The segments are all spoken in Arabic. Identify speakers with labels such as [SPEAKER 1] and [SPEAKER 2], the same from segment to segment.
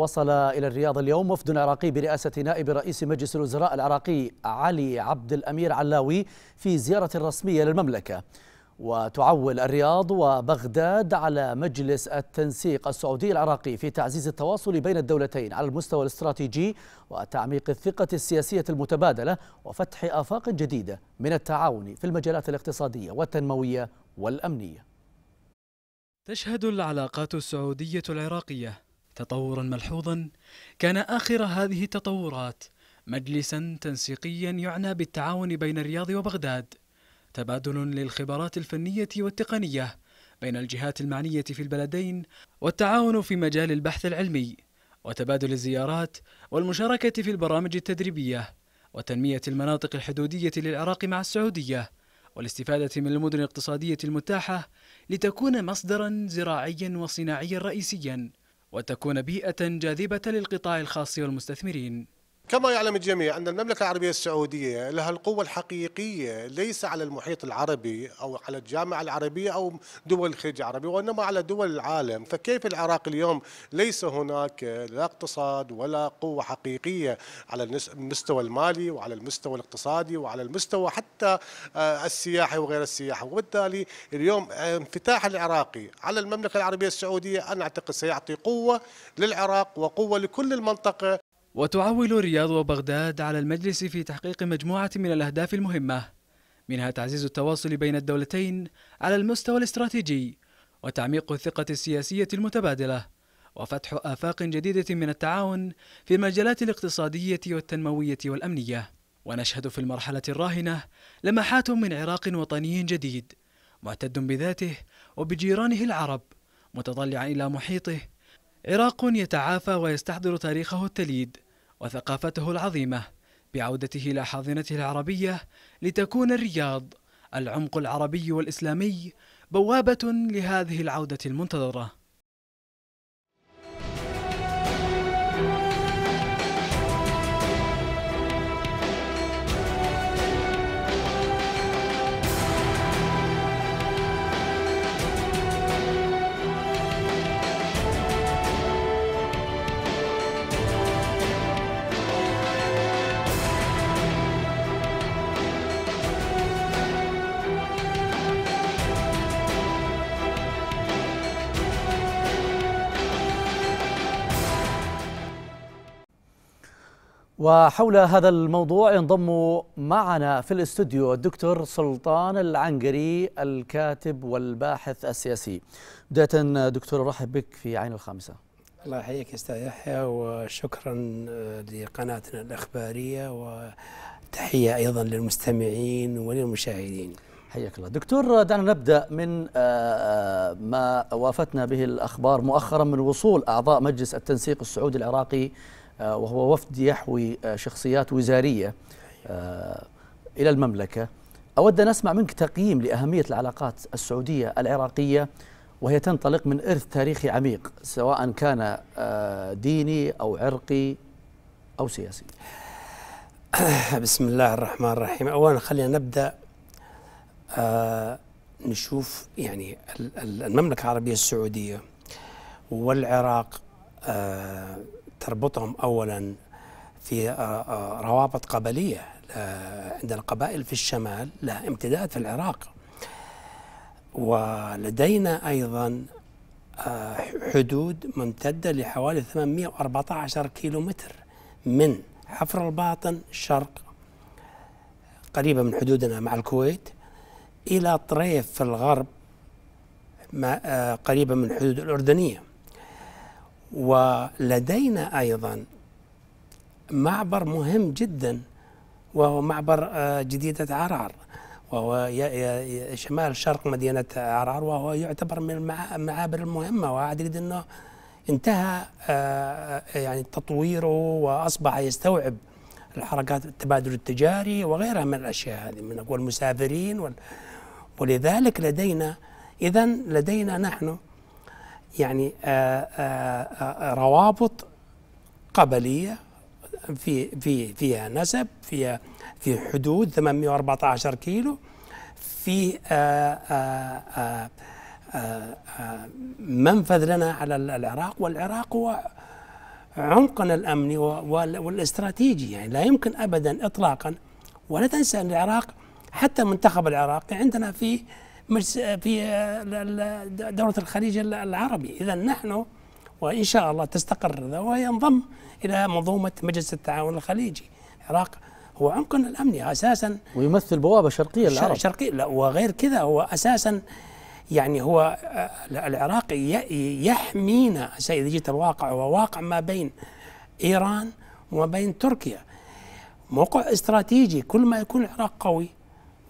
[SPEAKER 1] وصل إلى الرياض اليوم وفد عراقي برئاسة نائب رئيس مجلس الوزراء العراقي علي عبد الأمير علاوي في زيارة رسمية للمملكة وتعول الرياض وبغداد على مجلس التنسيق السعودي العراقي في تعزيز التواصل بين الدولتين على المستوى الاستراتيجي وتعميق الثقة السياسية المتبادلة وفتح آفاق جديدة من التعاون في المجالات الاقتصادية والتنموية والأمنية
[SPEAKER 2] تشهد العلاقات السعودية العراقية تطورا ملحوظا كان آخر هذه التطورات مجلسا تنسيقيا يعنى بالتعاون بين الرياض وبغداد تبادل للخبرات الفنية والتقنية بين الجهات المعنية في البلدين والتعاون في مجال البحث العلمي وتبادل الزيارات والمشاركة في البرامج التدريبية وتنمية المناطق الحدودية للعراق مع السعودية والاستفادة من المدن الاقتصادية المتاحة لتكون مصدرا زراعيا وصناعيا رئيسيا وتكون بيئة جاذبة للقطاع الخاص والمستثمرين
[SPEAKER 1] كما يعلم الجميع أن المملكة العربية السعودية لها القوة الحقيقية ليس على المحيط العربي أو على الجامعة العربية أو دول الخليج العربي وإنما على دول العالم فكيف العراق اليوم ليس هناك لا اقتصاد ولا قوة حقيقية على المستوى المالي وعلى المستوى الاقتصادي وعلى المستوى حتى آه، السياحي وغير السياحي وبالتالي اليوم آه، انفتاح العراقي على المملكة العربية السعودية أنا أعتقد سيعطي قوة للعراق
[SPEAKER 2] وقوة لكل المنطقة وتعول رياض وبغداد على المجلس في تحقيق مجموعة من الأهداف المهمة منها تعزيز التواصل بين الدولتين على المستوى الاستراتيجي وتعميق الثقة السياسية المتبادلة وفتح آفاق جديدة من التعاون في المجالات الاقتصادية والتنموية والأمنية ونشهد في المرحلة الراهنة لمحات من عراق وطني جديد معتد بذاته وبجيرانه العرب متطلعا إلى محيطه عراق يتعافى ويستحضر تاريخه التليد وثقافته العظيمة بعودته إلى حاضنته العربية لتكون الرياض العمق العربي والإسلامي بوابة لهذه العودة المنتظرة
[SPEAKER 1] وحول هذا الموضوع ينضم معنا في الاستوديو الدكتور سلطان العنقري الكاتب والباحث السياسي بداية دكتور رحب بك في عين الخامسة
[SPEAKER 3] الله يحييك استاذ يحيى وشكرا آه، لقناتنا الاخباريه وتحيه ايضا للمستمعين وللمشاهدين حياك الله دكتور دعنا نبدا من آه،
[SPEAKER 1] آه، ما وافتنا به الاخبار مؤخرا من وصول اعضاء مجلس التنسيق السعودي العراقي آه، وهو وفد يحوي آه، شخصيات وزارية آه، إلى المملكة أود أن أسمع منك تقييم لأهمية العلاقات السعودية العراقية وهي تنطلق من إرث تاريخي عميق سواء كان ديني
[SPEAKER 3] أو عرقي أو سياسي بسم الله الرحمن الرحيم أولا خلينا نبدأ نشوف يعني المملكة العربية السعودية والعراق تربطهم أولا في آه، آه، روابط قبلية عند القبائل في الشمال لها امتداد في العراق ولدينا أيضا آه، حدود ممتدة لحوالي 814 كيلو متر من حفر الباطن شرق قريبة من حدودنا مع الكويت إلى طريف في الغرب قريبة من الحدود الأردنية ولدينا أيضا معبر مهم جدا وهو معبر آه، جديدة عرار وهو شمال شرق مدينة عرار وهو يعتبر من المعابر المهمة وأعتقد أنه انتهى آه، آه، يعني تطويره وأصبح يستوعب الحركات التبادل التجاري وغيرها من الأشياء هذه من والمسافرين ولذلك لدينا إذا لدينا نحن يعني آه، آه، آه، روابط قبليه في في فيها نسب فيها في حدود 814 كيلو في منفذ لنا على العراق والعراق هو عمقنا الامني والاستراتيجي يعني لا يمكن ابدا اطلاقا ولا تنسى ان العراق حتى منتخب العراقي عندنا فيه في آه، دولة الخليج العربي إذا نحن وإن شاء الله تستقر وينضم إلى منظومة مجلس التعاون الخليجي العراق هو عمقنا الأمني أساسا ويمثل بوابة شرقية للعرب شرقية لا وغير كذا هو أساسا يعني هو آه، العراق يحمينا سيدي جيت الواقع هو واقع ما بين إيران وما بين تركيا موقع استراتيجي كل ما يكون العراق قوي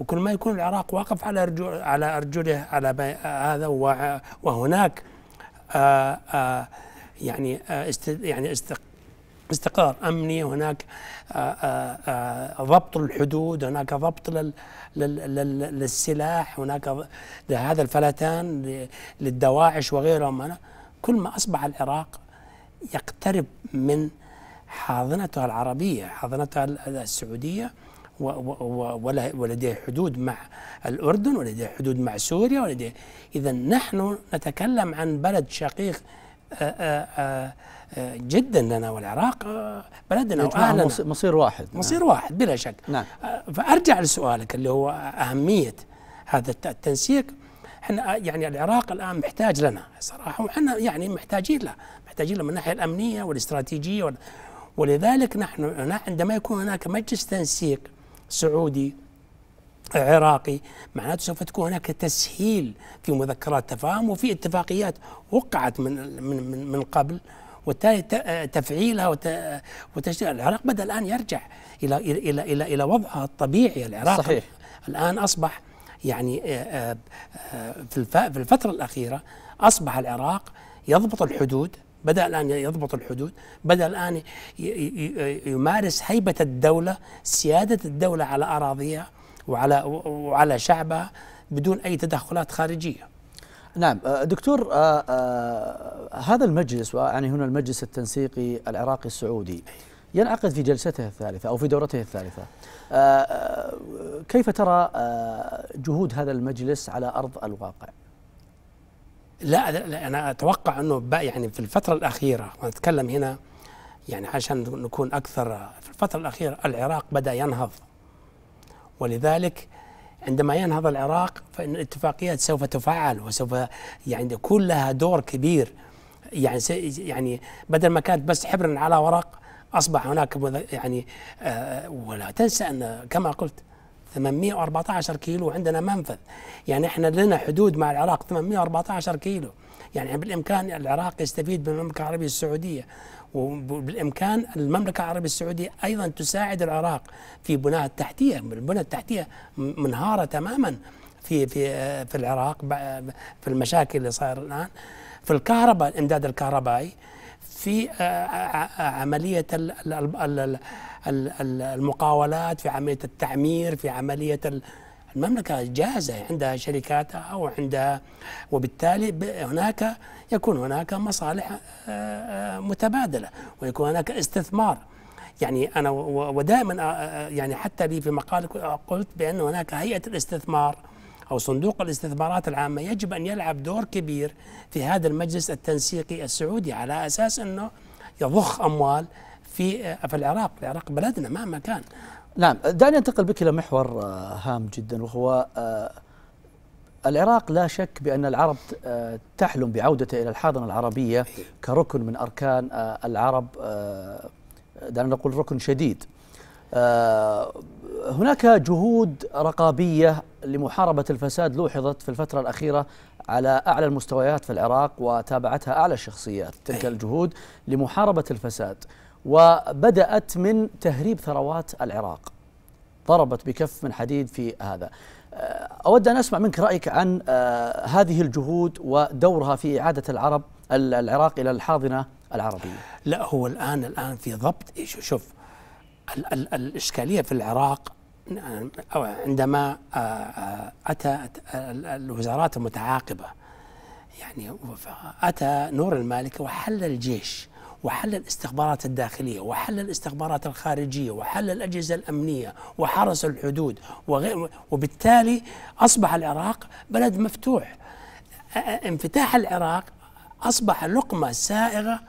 [SPEAKER 3] وكل ما يكون العراق واقف على على أرجله على هذا وهناك آآ آه، آآ آه، يعني،, آه، يعني است يعني استق استقرار امني هناك آآ آآ ضبط الحدود هناك ضبط لل لل للسلاح هناك لهذا الفلتان للدواعش وغيرهم كل ما اصبح العراق يقترب من حاضنتها العربيه حاضنتها السعوديه ولديه حدود مع الأردن ولديه حدود مع سوريا ولديه إذا نحن نتكلم عن بلد شقيق آه، آه، آه، جدا لنا والعراق بلدنا نعم، واهلنا مصير واحد مصير نعم. واحد بلا شك نعم. فارجع لسؤالك اللي هو اهميه هذا التنسيق احنا يعني العراق الان محتاج لنا صراحه وحنا يعني محتاجين له محتاجين له من الناحيه الامنيه والاستراتيجيه ولذلك نحن عندما يكون هناك مجلس تنسيق سعودي عراقي معناته سوف تكون هناك تسهيل في مذكرات تفاهم وفي اتفاقيات وقعت من من من قبل وبالتالي تفعيلها وتشجيع العراق بدا الان يرجع الى الى الى الى, إلى وضعه الطبيعي العراق صحيح الان اصبح يعني آه، آه، آه، في الفتره الاخيره اصبح العراق يضبط الحدود بدأ الآن يضبط الحدود بدأ الآن يمارس هيبة الدولة سيادة الدولة على أراضيها وعلى وعلى شعبها بدون أي تدخلات خارجية
[SPEAKER 1] نعم آه، دكتور آه، آه،
[SPEAKER 3] هذا المجلس وأعني هنا المجلس التنسيقي
[SPEAKER 1] العراقي السعودي ينعقد في جلسته الثالثة أو في دورته الثالثة كيف ترى جهود هذا المجلس على أرض الواقع؟
[SPEAKER 3] لا, لا انا اتوقع انه يعني في الفتره الاخيره ونتكلم هنا يعني عشان نكون اكثر في الفتره الاخيره العراق بدا ينهض ولذلك عندما ينهض العراق فان الاتفاقيات سوف تفعل وسوف يعني يكون لها دور كبير يعني يعني بدل ما كانت بس حبر على ورق اصبح هناك يعني آه، ولا تنسى ان كما قلت 814 كيلو عندنا منفذ يعني احنا لنا حدود مع العراق 814 كيلو يعني بالامكان العراق يستفيد من المملكه العربيه السعوديه وبالامكان المملكه العربيه السعوديه ايضا تساعد العراق في بناء التحتيه البنى التحتيه منهاره تماما في في في العراق في المشاكل اللي صايره الان في الكهرباء الامداد الكهربائي في عملية المقاولات في عملية التعمير في عملية المملكة جاهزة عندها شركاتها وعندها وبالتالي هناك يكون هناك مصالح آه، آه، متبادلة ويكون هناك استثمار يعني انا ودائما آه، يعني حتى لي في مقال قلت بان هناك هيئه الاستثمار أو صندوق الاستثمارات العامة يجب أن يلعب دور كبير في هذا المجلس التنسيقي السعودي على أساس أنه يضخ أموال في آه، في العراق، العراق بلدنا مهما كان. نعم، دعني أنتقل بك إلى محور آه، هام جدا وهو آه، العراق لا شك بأن العرب
[SPEAKER 1] تحلم بعودته إلى الحاضنة العربية كركن من أركان العرب دعنا نقول ركن شديد آه، هناك جهود رقابيه لمحاربه الفساد لوحظت في الفتره الاخيره على اعلى المستويات في العراق وتابعتها اعلى الشخصيات تلك إيه. الجهود لمحاربه الفساد وبدات من تهريب ثروات العراق ضربت بكف من حديد في هذا آه، اود ان اسمع منك رايك عن آه، هذه الجهود ودورها في اعاده العرب العراق الى الحاضنه العربيه لا هو الان
[SPEAKER 3] الان في ضبط شوف ال ال الإشكالية في العراق عندما آه، آه، أتى الوزارات المتعاقبة يعني أتى نور المالكي وحل الجيش وحل الاستخبارات الداخلية وحل الاستخبارات الخارجية وحل الأجهزة الأمنية وحرس الحدود وغير وبالتالي أصبح العراق بلد مفتوح انفتاح العراق أصبح لقمة سائغة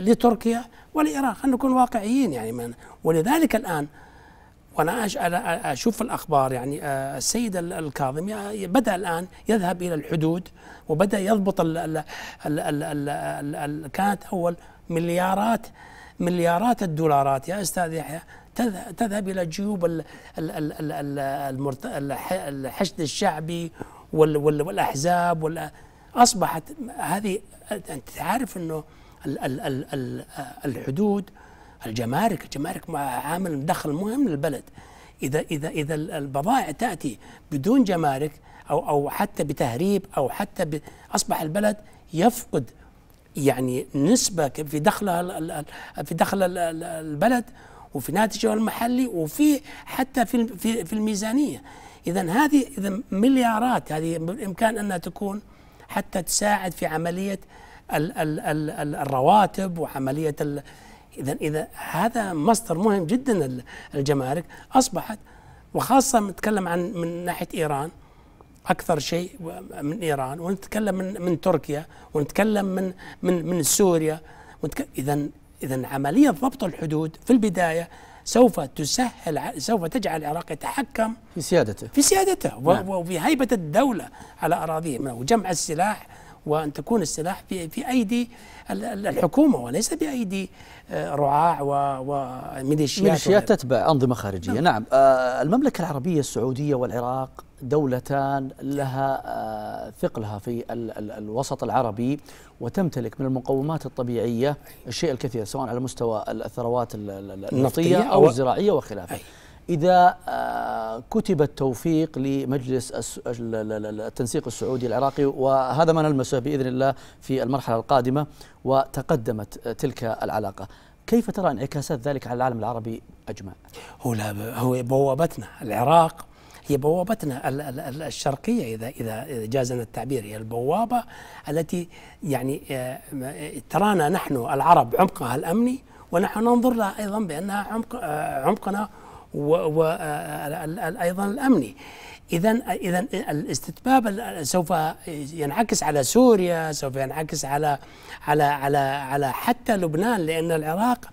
[SPEAKER 3] لتركيا والعراق خلينا نكون واقعيين يعني ولذلك الآن وانا اشوف الاخبار يعني السيد الكاظم بدا الان يذهب الى الحدود وبدا يضبط ال ال ال ال الـ الـ الـ كانت اول مليارات مليارات الدولارات يا استاذ يحيى تذهب الى جيوب الحشد الشعبي والاحزاب اصبحت هذه انت تعرف انه الحدود الجمارك الجمارك عامل دخل مهم للبلد إذا إذا إذا البضائع تأتي بدون جمارك أو أو حتى بتهريب أو حتى أصبح البلد يفقد يعني نسبة في دخلها في دخل البلد وفي ناتجه المحلي وفي حتى في في, في الميزانية إذا هذه إذا مليارات هذه بإمكان أنها تكون حتى تساعد في عملية الـ الـ ال الرواتب وعمليه اذا اذا هذا مصدر مهم جدا الجمارك اصبحت وخاصه نتكلم عن من ناحيه ايران اكثر شيء من ايران ونتكلم من من تركيا ونتكلم من من من سوريا اذا اذا عمليه ضبط الحدود في البدايه سوف تسهل سوف تجعل العراق يتحكم في سيادته في سيادته نعم. وفي هيبه الدوله على اراضيه وجمع السلاح وأن تكون السلاح في, في أيدي الحكومة وليس بأيدي آه، رعاع وميليشيات ميليشيات
[SPEAKER 1] تتبع أنظمة خارجية نعم, نعم. آه، المملكة العربية السعودية والعراق دولتان لها آه، ثقلها في الوسط العربي وتمتلك من المقومات الطبيعية الشيء الكثير سواء على مستوى الثروات النفطية أو الزراعية وخلافه إذا كتب التوفيق لمجلس التنسيق السعودي العراقي وهذا ما نلمسه باذن الله في المرحله القادمه وتقدمت تلك العلاقه.
[SPEAKER 3] كيف ترى انعكاسات ذلك على العالم العربي اجمع؟ هو لا هو بوابتنا العراق هي بوابتنا الشرقية إذا إذا جازنا التعبير هي البوابة التي يعني آه، ترانا نحن العرب عمقها الأمني ونحن ننظر لها أيضا بأنها عمق آه، عمقنا وايضا الامني اذا اذا الاستتباب سوف ينعكس على سوريا سوف ينعكس على على على على حتى لبنان لان العراق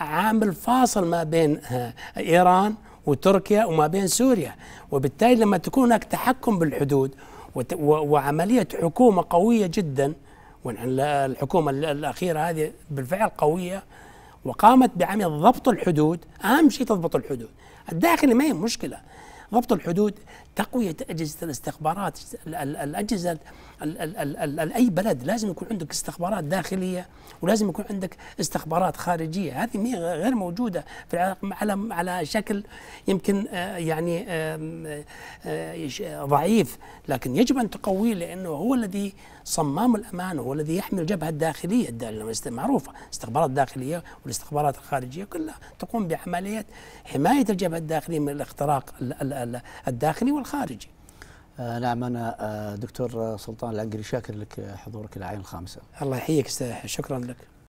[SPEAKER 3] عامل فاصل ما بين آه، ايران وتركيا وما بين سوريا وبالتالي لما تكون هناك تحكم بالحدود وعمليه حكومه قويه جدا والحكومه الاخيره هذه بالفعل قويه وقامت بعمل ضبط الحدود أهم شيء تضبط الحدود الداخلي ما هي مشكلة ضبط الحدود تقوية أجهزة الاستخبارات الأجهزة أي بلد لازم يكون عندك استخبارات داخلية ولازم يكون عندك استخبارات خارجية هذه غير موجودة في العراق على على شكل يمكن آه، يعني آه، ضعيف لكن يجب أن تقويه لأنه هو الذي صمام الأمان هو الذي يحمي الجبهة الداخلية معروفة استخبارات داخلية والاستخبارات الخارجية كلها تقوم بعملية حماية الجبهة الداخلية من الاختراق الداخلي والخارجي آه، نعم انا آه، دكتور آه، سلطان العنقري شاكر لك حضورك العين الخامسه الله يحييك شكرا لك